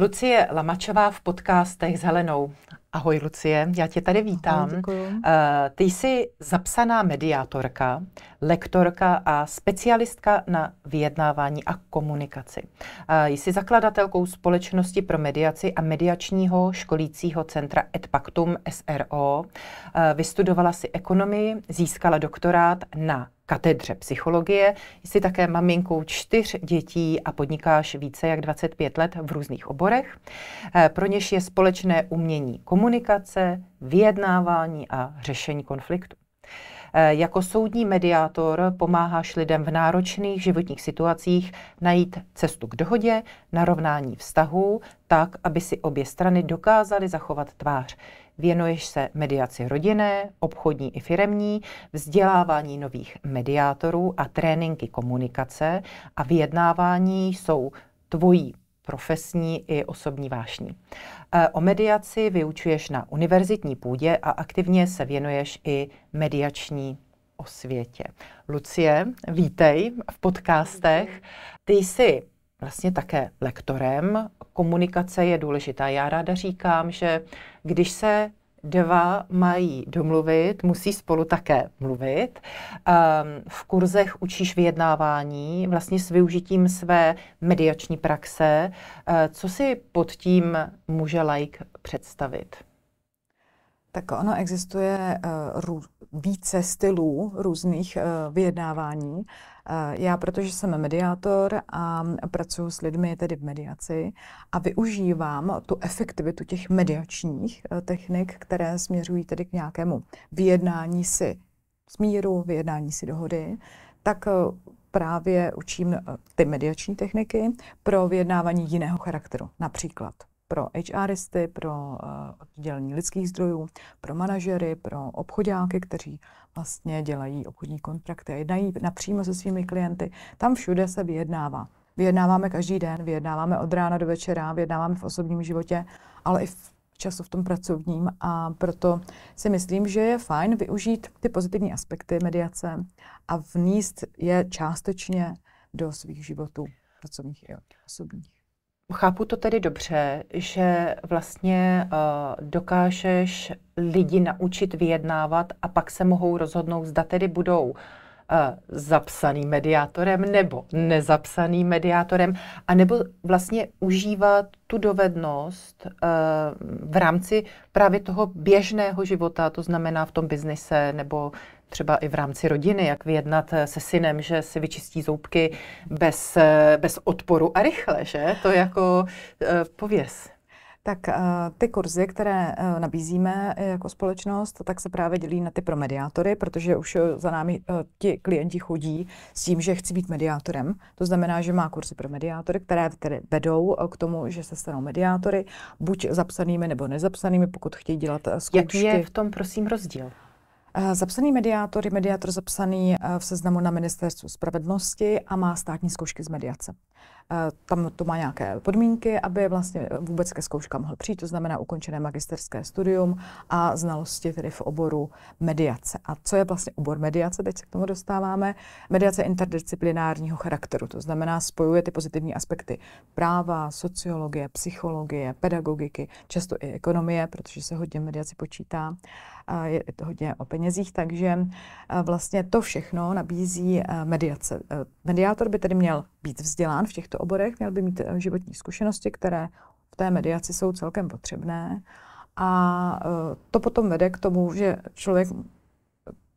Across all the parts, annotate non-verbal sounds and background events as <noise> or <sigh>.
Lucie Lamačová v podcastech s Helenou. Ahoj, Lucie, já tě tady vítám. Ahoj, uh, eh, ty jsi zapsaná mediátorka, lektorka a specialistka na vyjednávání a komunikaci. Uh, jsi zakladatelkou Společnosti pro mediaci a mediačního školícího centra Edpactum SRO. Uh, eh, vystudovala si ekonomii, získala doktorát na katedře psychologie. Jsi také maminkou čtyř dětí a podnikáš více jak 25 let v různých oborech. Pro něž je společné umění komunikace komunikace, vyjednávání a řešení konfliktu. E, jako soudní mediátor pomáháš lidem v náročných životních situacích najít cestu k dohodě, narovnání vztahů, tak, aby si obě strany dokázaly zachovat tvář. Věnuješ se mediaci rodinné, obchodní i firemní, vzdělávání nových mediátorů a tréninky komunikace a vyjednávání jsou tvojí profesní i osobní vášní. E, o mediaci vyučuješ na univerzitní půdě a aktivně se věnuješ i mediační osvětě. Lucie, vítej v podcastech. Ty jsi vlastně také lektorem. Komunikace je důležitá. Já ráda říkám, že když se dva mají domluvit, musí spolu také mluvit. Ehm, v kurzech učíš vyjednávání vlastně s využitím své mediační praxe. Ehm, co si pod tím může like představit? Tak ono existuje uh, více stylů různých uh, vyjednávání Eh, já, protože jsem mediátor a pracuji s lidmi tedy v mediaci a využívám tu efektivitu těch mediačních eh, technik, které směřují tedy k nějakému vyjednání si smíru, vyjednání si dohody, tak eh, právě učím ty mediační techniky pro vyjednávání jiného charakteru, například pro HRisty, pro eh, oddělení lidských zdrojů, pro manažery, pro obchodáky, kteří vlastně dělají obchodní kontrakty a jednají napřímo se svými klienty. Tam všude se vyjednává. Vyjednáváme každý den, vyjednáváme od rána do večera, vyjednáváme v osobním životě, ale i v času v tom pracovním a proto si myslím, že je fajn využít ty pozitivní aspekty mediace a vníst je částečně do svých životů pracovních i osobních. Chápu to tedy dobře, že vlastně uh, dokážeš lidi naučit vyjednávat a pak se mohou rozhodnout, zda tedy budou uh, zapsaný mediátorem nebo nezapsaný mediátorem, a nebo vlastně užívat tu dovednost eh, v rámci právě toho běžného života, to znamená v tom biznise nebo třeba i v rámci rodiny, jak vyjednat eh, se synem, že si vyčistí zoubky bez, eh, bez odporu a rychle, že? To je jako eh, pověs. Tak ty kurzy, které nabízíme jako společnost, tak se právě dělí na ty pro mediátory, protože už za námi ti klienti chodí s tím, že chci být mediátorem. To znamená, že má kurzy pro mediátory, které tedy vedou k tomu, že se stanou mediátory, buď zapsanými nebo nezapsanými, pokud chtějí dělat zkoušky. Jaký je v tom, prosím, rozdíl? Eh, zapsaný mediátor je mediátor zapsaný eh, v seznamu na ministerstvu spravedlnosti a má státní zkoušky z mediace. Eh, tam to má nějaké podmínky, aby vlastně vůbec ke zkouškám mohl přijít, to znamená ukončené magisterské studium a znalosti tedy v oboru mediace. A co je vlastně obor mediace, teď se k tomu dostáváme, mediace interdisciplinárního charakteru, to znamená spojuje ty pozitivní aspekty práva, sociologie, psychologie, pedagogiky, často i ekonomie, protože se hodně mediaci počítá, je to hodně o penězích penězích, takže eh, vlastně to všechno nabízí eh, mediace. Eh, mediátor by tedy měl být vzdělán v těchto oborech, měl by mít životní zkušenosti, které v té mediaci jsou celkem potřebné. A to potom vede k tomu, že člověk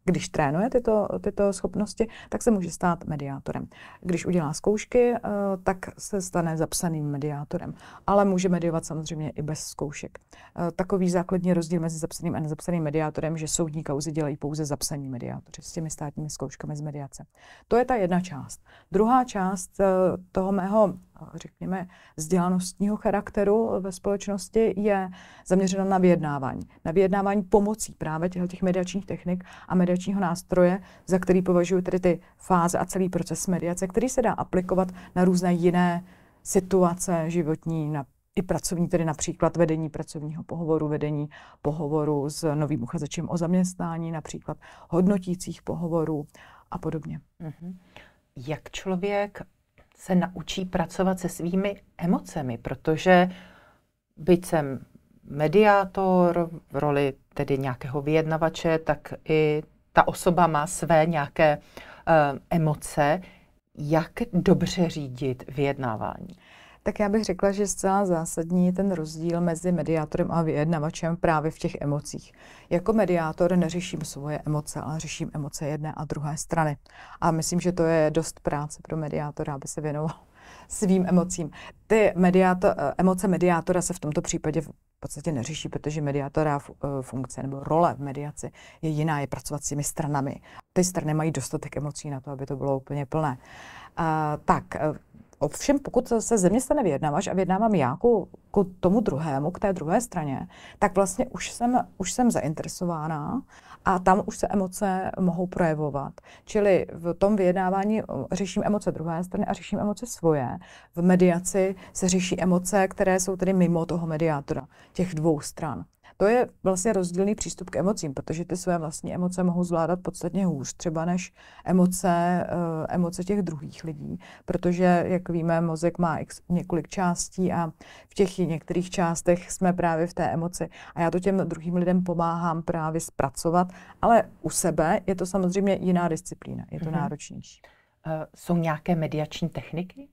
když trénuje tyto, tyto schopnosti, tak se může stát mediátorem. Když udělá zkoušky, eh, tak se stane zapsaným mediátorem. Ale může mediovat samozřejmě i bez zkoušek. Eh, takový základní rozdíl mezi zapsaným a nezapsaným mediátorem, že soudní kauzy dělají pouze zapsaní mediátoři s těmi státními zkouškami z mediace. To je ta jedna část. Druhá část eh, toho mého řekněme, vzdělanostního charakteru ve společnosti je zaměřena na vyjednávání. Na vyjednávání pomocí právě těch, těch mediačních technik a mediačního nástroje, za který považuji tedy ty fáze a celý proces mediace, který se dá aplikovat na různé jiné situace životní, na i pracovní, tedy například vedení pracovního pohovoru, vedení pohovoru s novým uchazečem o zaměstnání, například hodnotících pohovorů a podobně. Mm-hmm. Jak člověk se naučí pracovat se svými emocemi, protože byť jsem mediátor v roli tedy nějakého vyjednavače, tak i ta osoba má své nějaké uh, emoce. Jak dobře řídit vyjednávání? Tak já bych řekla, že zcela zásadní je ten rozdíl mezi mediátorem a vyjednavačem právě v těch emocích. Jako mediátor neřeším svoje emoce, ale řeším emoce jedné a druhé strany. A myslím, že to je dost práce pro mediátora, aby se věnoval <laughs> svým emocím. Ty mediátor, eh, emoce mediátora se v tomto případě v podstatě neřeší, protože mediátora eh, funkce nebo role v mediaci je jiná, je pracovat s těmi stranami. Ty strany mají dostatek emocí na to, aby to bylo úplně plné. Uh, tak, Ovšem, pokud se země stane vyjednavač a vyjednávám já ku, ku tomu druhému, k té druhé straně, tak vlastně už jsem, už jsem zainteresována a tam už se emoce mohou projevovat. Čili v tom vyjednávání eh, řeším emoce druhé strany a řeším emoce svoje. V mediaci se řeší emoce, které jsou tedy mimo toho mediátora, těch dvou stran. To je vlastně rozdílný přístup k emocím, protože ty své vlastní emoce mohou zvládat podstatně hůř, třeba než emoce, uh, emoce těch druhých lidí, protože, jak víme, mozek má x, několik částí a v těch některých částech jsme právě v té emoci. A já to těm druhým lidem pomáhám právě zpracovat, ale u sebe je to samozřejmě jiná disciplína, je to mm-hmm. náročnější. Uh, jsou nějaké mediační techniky?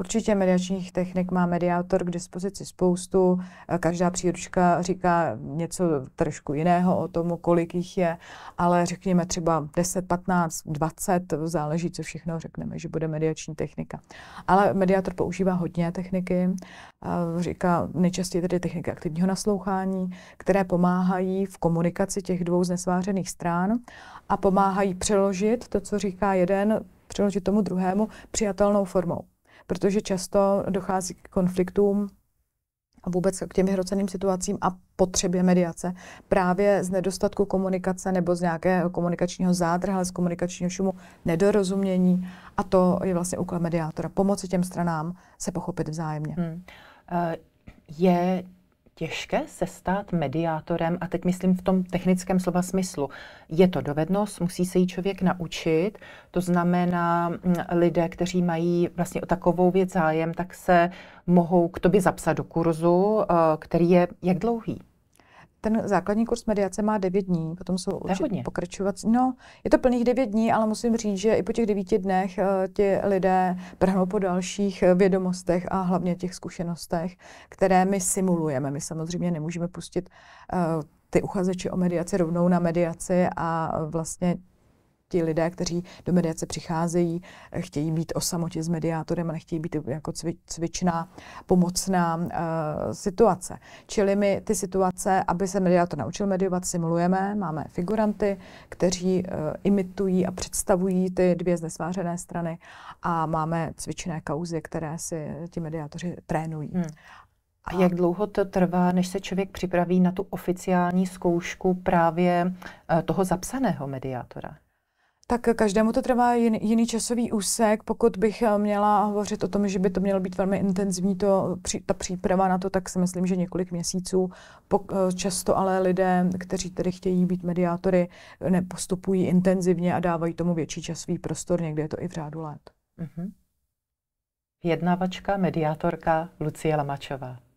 Určitě mediačních technik má mediátor k dispozici spoustu. Eh, každá příručka říká něco trošku jiného o tom, kolik jich je, ale řekněme třeba 10, 15, 20, záleží, co všechno řekneme, že bude mediační technika. Ale mediátor používá hodně techniky, eh, říká nejčastěji tedy techniky aktivního naslouchání, které pomáhají v komunikaci těch dvou znesvářených stran a pomáhají přeložit to, co říká jeden, přeložit tomu druhému přijatelnou formou protože často dochází k konfliktům a vůbec k těm hroceným situacím a potřebě mediace. Právě z nedostatku komunikace nebo z nějakého komunikačního zádrhele, z komunikačního šumu, nedorozumění a to je vlastně úkol mediátora. Pomoci těm stranám se pochopit vzájemně. Hmm. Uh, je těžké se stát mediátorem, a teď myslím v tom technickém slova smyslu. Je to dovednost, musí se ji člověk naučit, to znamená, mm, lidé, kteří mají vlastně o takovou věc zájem, tak se mohou k tobě zapsat do kurzu, eh, který je jak dlouhý? ten základní kurz mediace má 9 dní, potom jsou určitě pokračovací. No, je to plných 9 dní, ale musím říct, že i po těch 9 dnech uh, ti lidé prhnou po dalších eh, vědomostech a hlavně těch zkušenostech, které my simulujeme. My samozřejmě nemůžeme pustit uh, ty uchazeče o mediaci rovnou na mediaci a vlastně ti lidé, kteří do mediace přicházejí, eh, chtějí být o samotě s mediátorem a nechtějí být jako cvičná, pomocná uh, situace. Čili my ty situace, aby se mediátor naučil mediovat, simulujeme. Máme figuranty, kteří uh, imitují a představují ty dvě znesvářené strany a máme cvičné kauzy, které si ti mediátoři trénují. Hmm. A jak dlouho to trvá, než se člověk připraví na tu oficiální zkoušku právě toho zapsaného mediátora? Tak každému to trvá jiný časový úsek. Pokud bych eh, měla hovořit o tom, že by to mělo být velmi intenzivní, to, eh, ta příprava na to, tak si myslím, že několik měsíců. Eh, často ale lidé, kteří tedy chtějí být mediátory, postupují intenzivně a dávají tomu větší časový prostor. Někde je to i v řádu let. Mm-hmm. Jednavačka, mediátorka Lucie Lamačová.